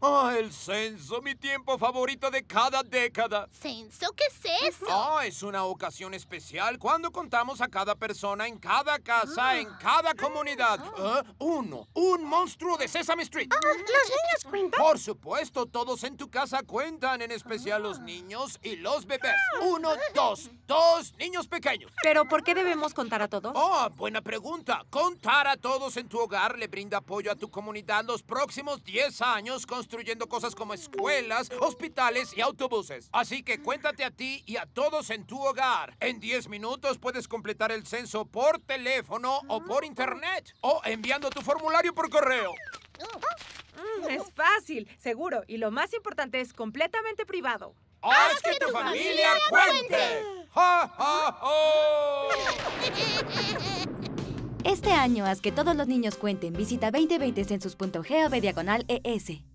oh, el censo! Mi tiempo favorito de cada década. ¿Censo? ¿Qué es eso? Ah, es una ocasión especial cuando contamos a cada persona en cada casa, ah. en cada comunidad. Ah. uno, un monstruo de Sesame Street. ¿Los niños cuentan? Por supuesto, todos en tu casa cuentan, en especial los niños y los bebés. Uno, dos, dos niños pequeños. ¿Pero por qué debemos contar a todos? Oh, buena pregunta. Contar a todos en tu hogar le brinda apoyo a tu comunidad los próximos 10 años con construyendo cosas como escuelas, hospitales y autobuses. Así que cuéntate a ti y a todos en tu hogar. En 10 minutos puedes completar el censo por teléfono o por internet o enviando tu formulario por correo. Es fácil, seguro. Y lo más importante es completamente privado. ¡Haz que, tu familia, cuente! Este año, haz que todos los niños cuenten. Visita 2020census.gov diagonal ES.